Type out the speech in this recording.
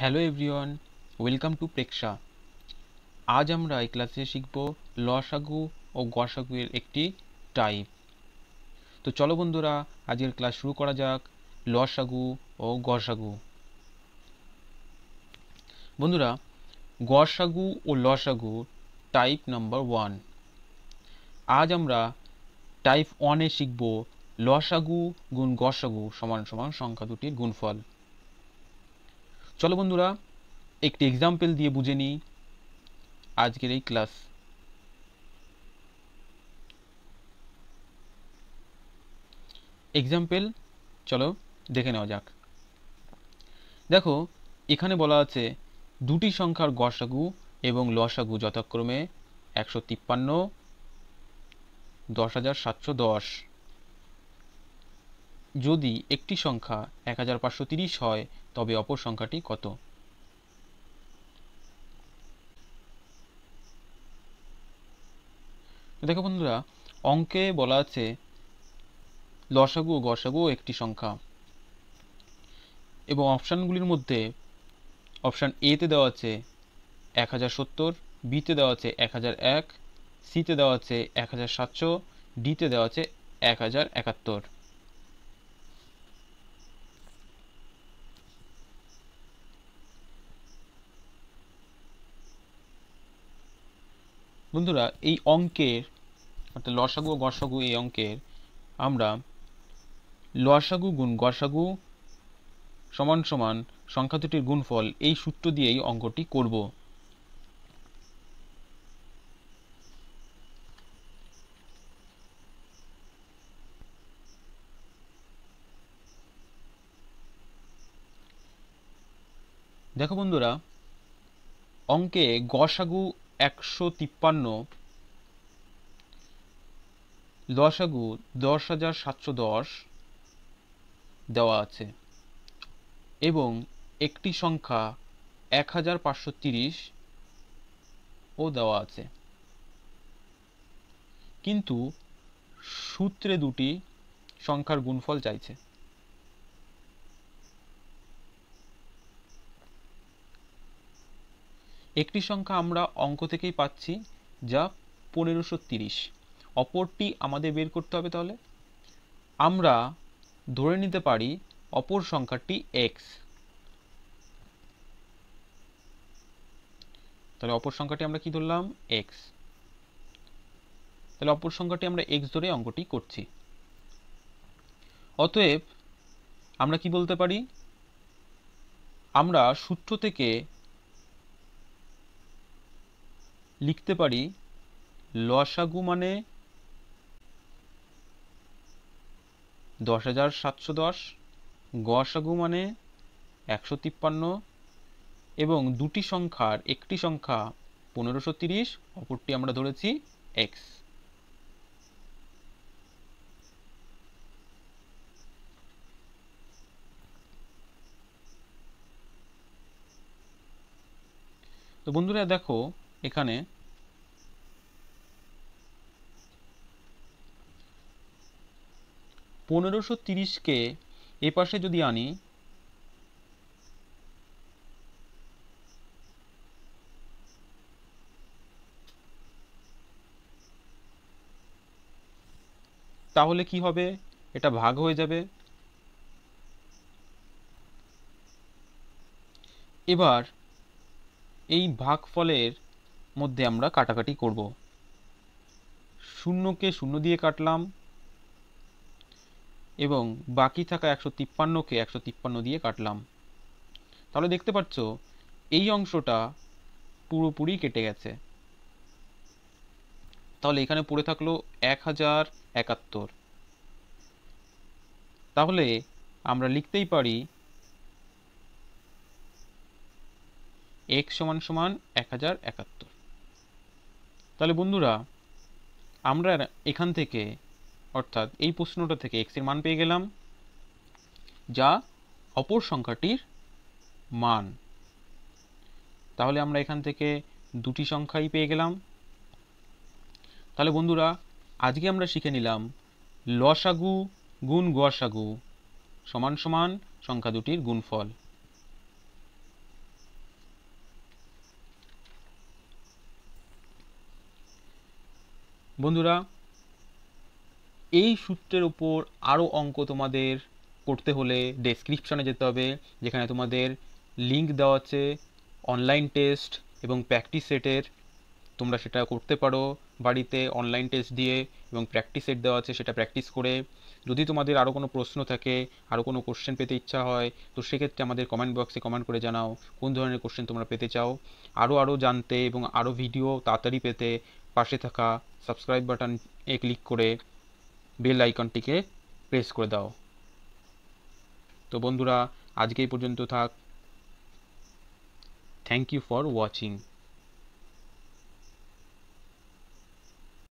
hello everyone welcome to Preksha আজ আমরা এই ক্লাসে শিখব লসাগু ও গসাগু একটি টাইপ তো চলো বন্ধুরা আজকের ক্লাস শুরু করা যাক লসাগু ও গসাগু বন্ধুরা গসাগু ও লসাগু টাইপ নাম্বার ওয়ান আজ আমরা টাইপ ওয়ানে শিখব লসাগু গুণ গসাগু সমান সমান সংখ্যা দুটির গুণফল চলো বন্ধুরা একটি এক্সাম্পল দিয়ে বুঝে নিই আজকের এই ক্লাস এক্সাম্পল চলো দেখে নেওয়া যাক দেখো এখানে বলা আছে দুটি সংখ্যার গসাগু এবং লসাগু যথাক্রমে একশো তিপ্পান্ন দশ হাজার সাতশো দশ যদি একটি সংখ্যা এক হয় তবে অপর সংখ্যাটি কত দেখো বন্ধুরা অঙ্কে বলা আছে লসাগু ও গসাগু একটি সংখ্যা এবং অপশানগুলির মধ্যে অপশান এতে দেওয়া আছে এক হাজার সত্তর বিতে দেওয়া আছে এক হাজার এক সিতে দেওয়া আছে এক হাজার সাতশো ডিতে দেওয়া আছে এক হাজার একাত্তর বন্ধুরা এই অঙ্কের অর্থাৎ লসাগু ও গসাগু এই অঙ্কের আমরা লসাগু গুণ গসাগু সমান সমান সংখ্যা দুটির গুণফল এই সূত্র দিয়েই অঙ্কটি করব দেখো বন্ধুরা অঙ্কে গসাগু একশো তিপ্পান্ন লসাগু দশ হাজার সাতশো দশ দেওয়া আছে এবং একটি সংখ্যা এক হাজার পাঁচশো তিরিশ ও দেওয়া আছে কিন্তু সূত্রে দুটি সংখ্যার গুণফল চাইছে একটি সংখ্যা আমরা অঙ্ক থেকেই পাচ্ছি যা পনেরোশো তিরিশ অপরটি আমাদের বের করতে হবে তাহলে আমরা ধরে নিতে পারি অপর সংখ্যাটি এক্স তাহলে অপর সংখ্যাটি আমরা কি ধরলাম এক্স তাহলে অপর সংখ্যাটি আমরা এক্স ধরে অঙ্কটি করছি অতএব আমরা কি বলতে পারি আমরা সূত্র থেকে লিখতে পারি লসাগু মানে দশ হাজার সাতশো দশ গসাগু মানে একশো তিপ্পান্ন এবং দুটি সংখ্যার একটি সংখ্যা পনেরোশো তিরিশ অপরটি আমরা ধরেছি এক্স তো বন্ধুরা দেখো এখানে পনেরোশো তিরিশকে এপাশে যদি আনি তাহলে কি হবে এটা ভাগ হয়ে যাবে এবার এই ভাগফলের মধ্যে আমরা কাটাকাটি করব শূন্যকে শূন্য দিয়ে কাটলাম এবং বাকি থাকা একশো তিপ্পান্নকে একশো তিপ্পান্ন দিয়ে কাটলাম তাহলে দেখতে পাচ্ছ এই অংশটা পুরোপুরি কেটে গেছে তাহলে এখানে পড়ে থাকলো এক হাজার একাত্তর তাহলে আমরা লিখতেই পারি এক সমান সমান এক হাজার একাত্তর তাহলে বন্ধুরা আমরা এখান থেকে অর্থাৎ এই প্রশ্নটা থেকে এক্সের মান পেয়ে গেলাম যা অপর সংখ্যাটির মান তাহলে আমরা এখান থেকে দুটি সংখ্যাই পেয়ে গেলাম তাহলে বন্ধুরা আজকে আমরা শিখে নিলাম লসাগু গুণ গোয়াসাগু সমান সমান সংখ্যা দুটির গুণফল বন্ধুরা এই সূত্রের উপর আরও অঙ্ক তোমাদের করতে হলে ডেসক্রিপশানে যেতে হবে যেখানে তোমাদের লিঙ্ক দেওয়া আছে অনলাইন টেস্ট এবং প্র্যাকটিস সেটের তোমরা সেটা করতে পারো বাড়িতে অনলাইন টেস্ট দিয়ে এবং প্র্যাকটিস সেট দেওয়া আছে সেটা প্র্যাকটিস করে যদি তোমাদের আরও কোনো প্রশ্ন থাকে আরও কোনো কোশ্চেন পেতে ইচ্ছা হয় তো সেক্ষেত্রে আমাদের কমেন্ট বক্সে কমেন্ট করে জানাও কোন ধরনের কোশ্চেন তোমরা পেতে চাও আরও আরও জানতে এবং আরও ভিডিও তাড়াতাড়ি পেতে পাশে থাকা সাবস্ক্রাইব বাটন এ ক্লিক করে বেল আইকনটিকে প্রেস করে দাও তো বন্ধুরা আজকে এই পর্যন্ত থাক থ্যাংক ইউ ফর ওয়াচিং